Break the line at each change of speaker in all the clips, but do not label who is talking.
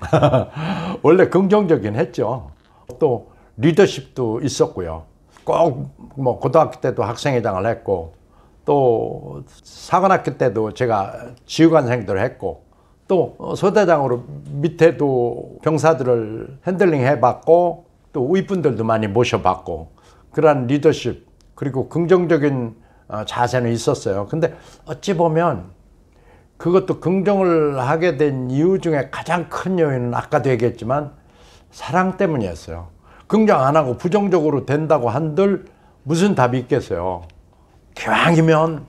원래 긍정적인 했죠. 또 리더십도 있었고요. 꼭 뭐 고등학교 때도 학생회장을 했고 또 사관학교 때도 제가 지휘관생들을 했고 또 소대장으로 밑에도 병사들을 핸들링 해봤고 또 우입분들도 많이 모셔봤고 그러한 리더십 그리고 긍정적인 어, 자세는 있었어요. 근데 어찌 보면 그것도 긍정을 하게 된 이유 중에 가장 큰 요인은 아까도 얘기했지만 사랑 때문이었어요. 긍정 안 하고 부정적으로 된다고 한들 무슨 답이 있겠어요. 기왕이면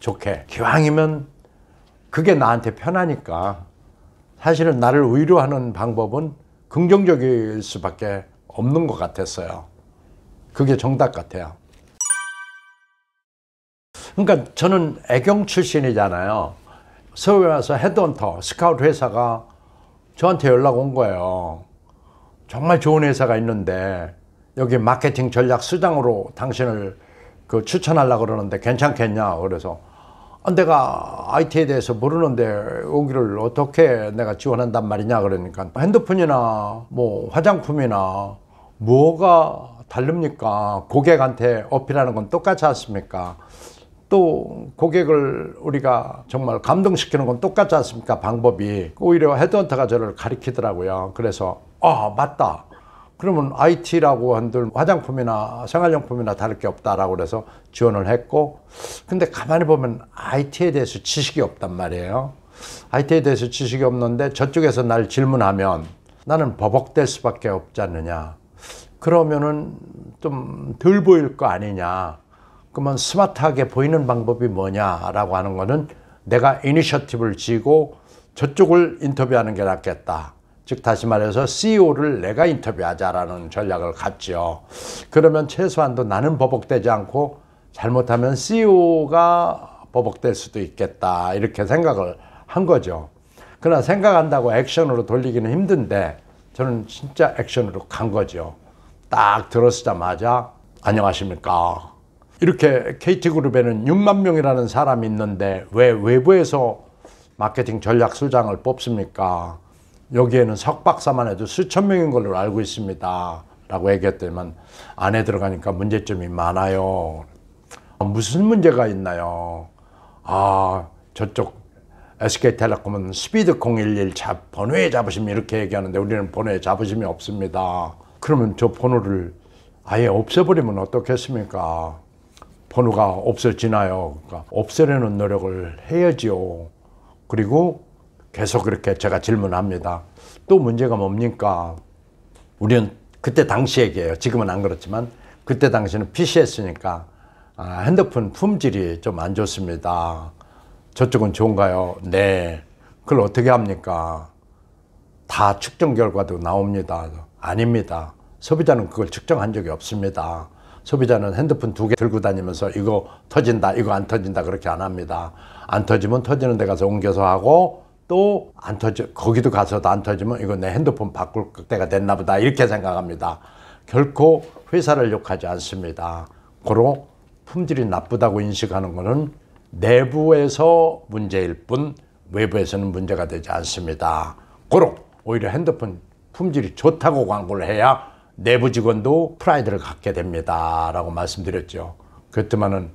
좋게, 기왕이면 그게 나한테 편하니까 사실은 나를 위로하는 방법은 긍정적일 수밖에 없는 것 같았어요. 그게 정답 같아요. 그러니까 저는 애경 출신이잖아요. 서울에 와서 헤드헌터, 스카우트 회사가 저한테 연락 온 거예요. 정말 좋은 회사가 있는데 여기 마케팅 전략 수장으로 당신을 그 추천하려고 그러는데 괜찮겠냐 그래서 아, 내가 IT에 대해서 모르는데 여기를 어떻게 내가 지원한단 말이냐 그러니까 핸드폰이나 뭐 화장품이나 뭐가 다릅니까 고객한테 어필하는 건 똑같지 않습니까 또 고객을 우리가 정말 감동시키는 건 똑같지 않습니까? 방법이. 오히려 헤드헌터가 저를 가리키더라고요. 그래서 아 맞다. 그러면 IT라고 한들 화장품이나 생활용품이나 다를 게 없다라고 그래서 지원을 했고 근데 가만히 보면 IT에 대해서 지식이 없단 말이에요. IT에 대해서 지식이 없는데 저쪽에서 날 질문하면 나는 버벅될 수밖에 없지 않느냐. 그러면은 좀 덜 보일 거 아니냐. 그러면 스마트하게 보이는 방법이 뭐냐라고 하는 거는 내가 이니셔티브를 지고 저쪽을 인터뷰하는 게 낫겠다. 즉 다시 말해서 CEO를 내가 인터뷰하자라는 전략을 갖죠. 그러면 최소한도 나는 버벅대지 않고 잘못하면 CEO가 버벅될 수도 있겠다 이렇게 생각을 한 거죠. 그러나 생각한다고 액션으로 돌리기는 힘든데 저는 진짜 액션으로 간 거죠. 딱들었자마자 안녕하십니까 이렇게 KT그룹에는 6만 명이라는 사람이 있는데 왜 외부에서 마케팅 전략 수장을 뽑습니까? 여기에는 석 박사만 해도 수천 명인 걸로 알고 있습니다. 라고 얘기했더니만 안에 들어가니까 문제점이 많아요. 무슨 문제가 있나요? 아, 저쪽 SK텔레콤은 스피드 011 잡, 번호에 자부심 이렇게 얘기하는데 우리는 번호에 자부심이 없습니다. 그러면 저 번호를 아예 없애버리면 어떻겠습니까? 번호가 없어지나요? 그러니까 없애려는 노력을 해야지요. 그리고 계속 그렇게 제가 질문합니다. 또 문제가 뭡니까? 우리는 그때 당시 얘기요 지금은 안 그렇지만 그때 당시는 PC했으니까 아, 핸드폰 품질이 좀 안 좋습니다. 저쪽은 좋은가요? 네. 그걸 어떻게 합니까? 다 측정 결과도 나옵니다. 아닙니다. 소비자는 그걸 측정한 적이 없습니다. 소비자는 핸드폰 두 개 들고 다니면서 이거 터진다, 이거 안 터진다 그렇게 안 합니다. 안 터지면 터지는 데 가서 옮겨서 하고 또 안 터져 거기도 가서도 안 터지면 이거 내 핸드폰 바꿀 때가 됐나 보다 이렇게 생각합니다. 결코 회사를 욕하지 않습니다. 고로 품질이 나쁘다고 인식하는 것은 내부에서 문제일 뿐 외부에서는 문제가 되지 않습니다. 고로 오히려 핸드폰 품질이 좋다고 광고를 해야 내부 직원도 프라이드를 갖게 됩니다. 라고 말씀드렸죠. 그랬더만은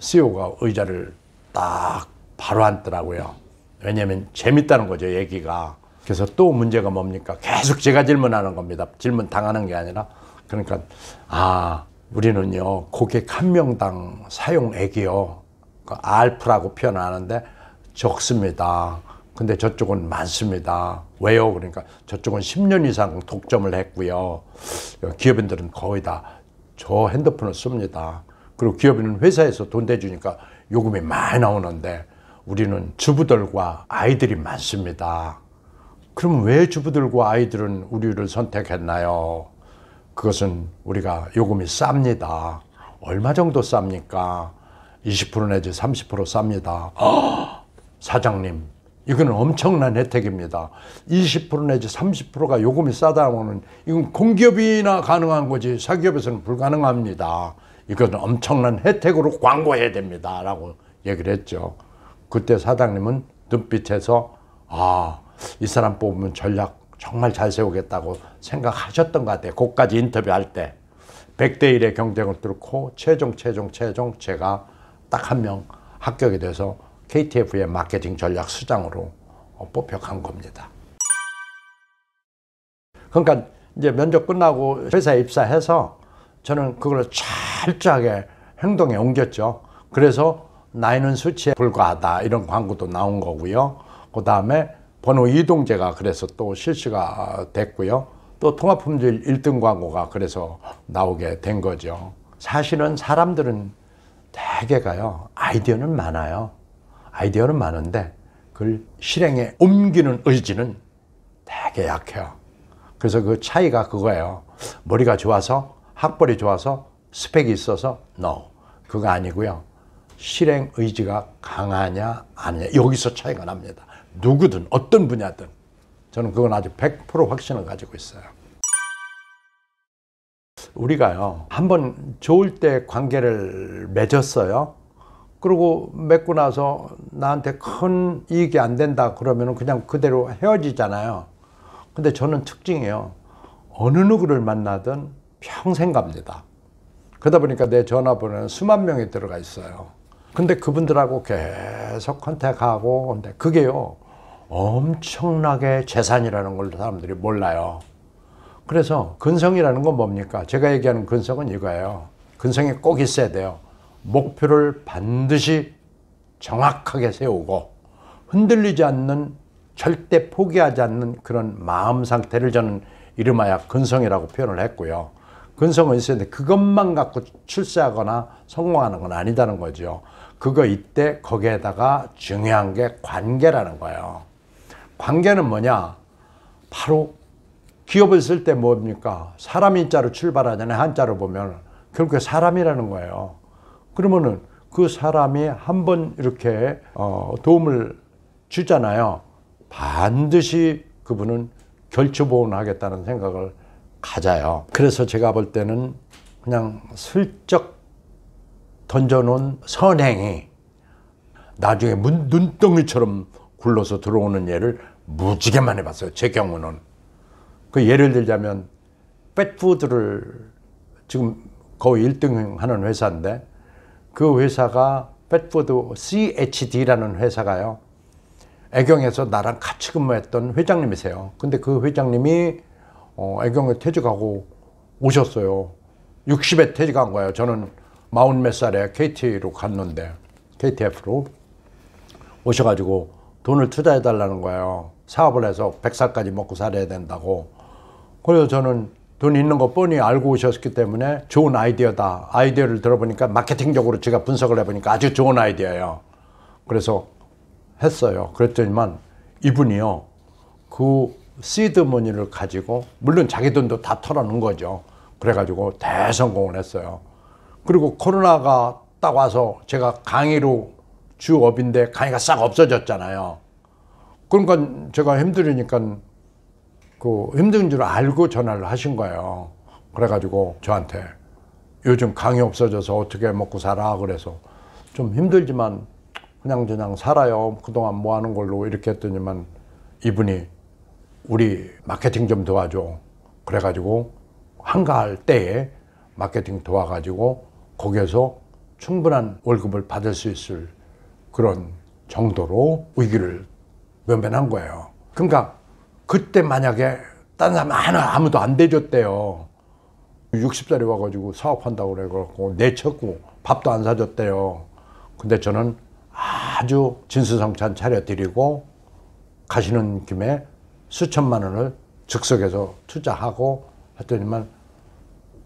CEO가 의자를 딱 바로 앉더라고요. 왜냐면 재밌다는 거죠, 얘기가. 그래서 또 문제가 뭡니까? 계속 제가 질문하는 겁니다. 질문 당하는 게 아니라. 그러니까, 아, 우리는요, 고객 한 명당 사용액이요. 그 알프라고 표현하는데 적습니다. 근데 저쪽은 많습니다. 왜요? 그러니까 저쪽은 10년 이상 독점을 했고요. 기업인들은 거의 다 저 핸드폰을 씁니다. 그리고 기업인은 회사에서 돈 대주니까 요금이 많이 나오는데 우리는 주부들과 아이들이 많습니다. 그럼 왜 주부들과 아이들은 우리를 선택했나요? 그것은 우리가 요금이 쌉니다. 얼마 정도 쌉니까? 20% 내지 30% 쌉니다. 허! 사장님, 이거는 엄청난 혜택입니다. 20% 내지 30%가 요금이 싸다 면 이건 공기업이나 가능한 거지 사기업에서는 불가능합니다. 이거는 엄청난 혜택으로 광고해야 됩니다. 라고 얘기를 했죠. 그때 사장님은 눈빛에서 아, 이 사람 뽑으면 전략 정말 잘 세우겠다고 생각하셨던 것 같아요. 그까지 인터뷰할 때. 100대 1의 경쟁을 뚫고 최종, 최종, 최종 제가 딱 한 명 합격이 돼서 KTF의 마케팅 전략 수장으로 어, 뽑혀간 겁니다. 그러니까 이제 면접 끝나고 회사에 입사해서 저는 그걸 철저하게 행동에 옮겼죠. 그래서 나이는 수치에 불과하다 이런 광고도 나온 거고요. 그 다음에 번호 이동제가 그래서 또 실시가 됐고요. 또 통합품질 1등 광고가 그래서 나오게 된 거죠. 사실은 사람들은 대개가요 아이디어는 많아요. 아이디어는 많은데 그걸 실행에 옮기는 의지는 되게 약해요. 그래서 그 차이가 그거예요. 머리가 좋아서 학벌이 좋아서 스펙이 있어서 no 그거 아니고요. 실행 의지가 강하냐 아니냐 여기서 차이가 납니다. 누구든 어떤 분야든 저는 그건 아주 100% 확신을 가지고 있어요. 우리가요 한번 좋을 때 관계를 맺었어요. 그리고 맺고 나서 나한테 큰 이익이 안 된다 그러면 그냥 그대로 헤어지잖아요. 근데 저는 특징이에요. 어느 누구를 만나든 평생 갑니다. 그러다 보니까 내 전화번호는 수만 명이 들어가 있어요. 근데 그분들하고 계속 컨택하고 근데 그게요. 엄청나게 재산이라는 걸 사람들이 몰라요. 그래서 근성이라는 건 뭡니까? 제가 얘기하는 근성은 이거예요. 근성이 꼭 있어야 돼요. 목표를 반드시 정확하게 세우고 흔들리지 않는 절대 포기하지 않는 그런 마음 상태를 저는 이름하여 근성이라고 표현을 했고요. 근성은 있었는데 그것만 갖고 출세하거나 성공하는 건 아니다는 거죠. 그거 이때 거기에다가 중요한 게 관계라는 거예요. 관계는 뭐냐? 바로 기업을 쓸 때 뭡니까? 사람 인자로 출발하잖아요. 한자로 보면. 결국에 사람이라는 거예요. 그러면은 그 사람이 한 번 이렇게 어, 도움을 주잖아요. 반드시 그분은 결처보온하겠다는 생각을 가져요. 그래서 제가 볼 때는 그냥 슬쩍 던져놓은 선행이 나중에 문, 눈덩이처럼 굴러서 들어오는 예를 무지개 많이 봤어요. 제 경우는. 그 예를 들자면, 펫푸드를 지금 거의 1등 하는 회사인데, 그 회사가 패트푸드 CHD라는 회사가요. 애경에서 나랑 같이 근무했던 회장님이세요. 근데 그 회장님이 어, 애경에 퇴직하고 오셨어요. 60에 퇴직한 거예요. 저는 마흔 몇 살에 KT로 갔는데 KTF로 오셔가지고 돈을 투자해 달라는 거예요. 사업을 해서 100살까지 먹고 살아야 된다고. 그래서 저는 돈 있는 거 뻔히 알고 오셨기 때문에 좋은 아이디어다. 아이디어를 들어보니까 마케팅적으로 제가 분석을 해보니까 아주 좋은 아이디어예요. 그래서 했어요. 그랬더니만 이분이요. 그 시드 머니를 가지고 물론 자기 돈도 다 털어놓은 거죠. 그래가지고 대성공을 했어요. 그리고 코로나가 딱 와서 제가 강의로 주업인데 강의가 싹 없어졌잖아요. 그러니까 제가 힘들으니까 그 힘든 줄 알고 전화를 하신 거예요. 그래가지고 저한테 요즘 강이 없어져서 어떻게 먹고 살아 그래서 좀 힘들지만 그냥 저냥 살아요. 그동안 뭐 하는 걸로 이렇게 했더니만 이분이 우리 마케팅 좀 도와줘. 그래가지고 한가할 때에 마케팅 도와가지고 거기에서 충분한 월급을 받을 수 있을 그런 정도로 위기를 면면한 거예요. 그러니까 그때 만약에 딴 사람 하나 아무도 안 대줬대요. 60살이 와가지고 사업한다고 그래갖고 내쳤고 밥도 안 사줬대요. 근데 저는 아주 진수성찬 차려드리고 가시는 김에 수천만 원을 즉석에서 투자하고 했더니만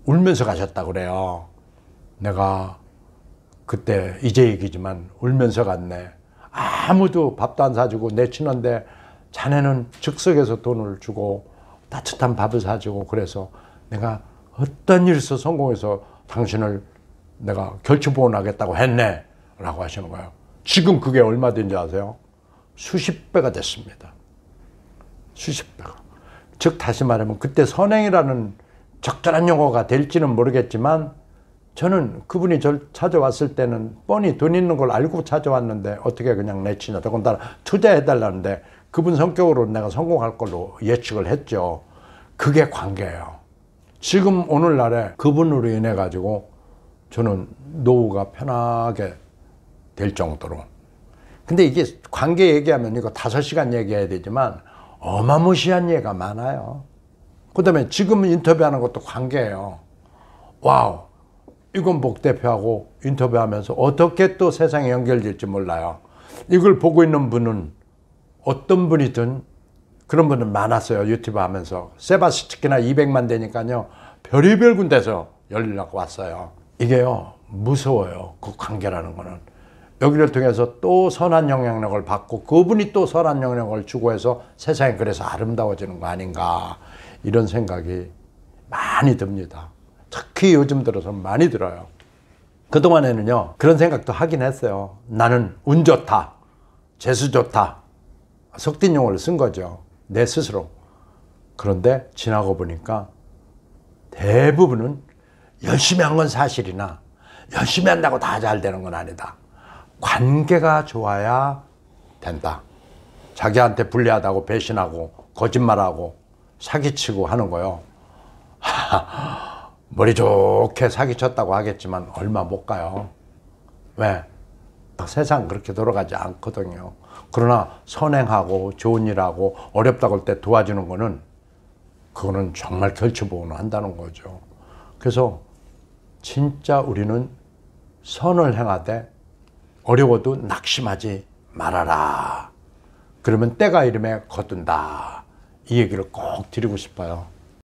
울면서 가셨다 그래요. 내가 그때 이제 얘기지만 울면서 갔네. 아무도 밥도 안 사주고 내치는데 자네는 즉석에서 돈을 주고 따뜻한 밥을 사주고 그래서 내가 어떤 일에서 성공해서 당신을 내가 결치보원하겠다고 했네. 라고 하시는 거예요. 지금 그게 얼마 된지 아세요? 수십 배가 됐습니다. 수십 배가. 즉, 다시 말하면 그때 선행이라는 적절한 용어가 될지는 모르겠지만 저는 그분이 절 찾아왔을 때는 뻔히 돈 있는 걸 알고 찾아왔는데 어떻게 그냥 내치냐. 더군다나 투자해달라는데 그분 성격으로 내가 성공할 걸로 예측을 했죠. 그게 관계예요. 지금 오늘날에 그분으로 인해 가지고 저는 노후가 편하게 될 정도로. 근데 이게 관계 얘기하면 이거 다 시간 얘기해야 되지만 어마무시한 예가 많아요. 그 다음에 지금 인터뷰하는 것도 관계예요. 와우. 이건복 대표하고 인터뷰하면서 어떻게 또 세상에 연결될지 몰라요. 이걸 보고 있는 분은 어떤 분이든 그런 분은 많았어요. 유튜브 하면서. 세바스티키나 200만 되니까요. 별의별 군데서 열연고 왔어요. 이게요. 무서워요. 그 관계라는 거는. 여기를 통해서 또 선한 영향력을 받고 그분이 또 선한 영향력을 주고 해서 세상이 그래서 아름다워지는 거 아닌가 이런 생각이 많이 듭니다. 특히 요즘 들어서 많이 들어요. 그동안에는요, 그런 생각도 하긴 했어요. 나는 운 좋다. 재수 좋다. 석진용어를 쓴 거죠. 내 스스로. 그런데 지나고 보니까 대부분은 열심히 한 건 사실이나 열심히 한다고 다 잘 되는 건 아니다. 관계가 좋아야 된다. 자기한테 불리하다고 배신하고 거짓말하고 사기치고 하는 거요. 머리 좋게 사기쳤다고 하겠지만 얼마 못 가요. 왜? 세상 그렇게 돌아가지 않거든요. 그러나 선행하고 좋은 일하고 어렵다고 할 때 도와주는 거는 그거는 정말 결치보호는 한다는 거죠. 그래서 진짜 우리는 선을 행하되 어려워도 낙심하지 말아라. 그러면 때가 이름에 거둔다. 이 얘기를 꼭 드리고 싶어요.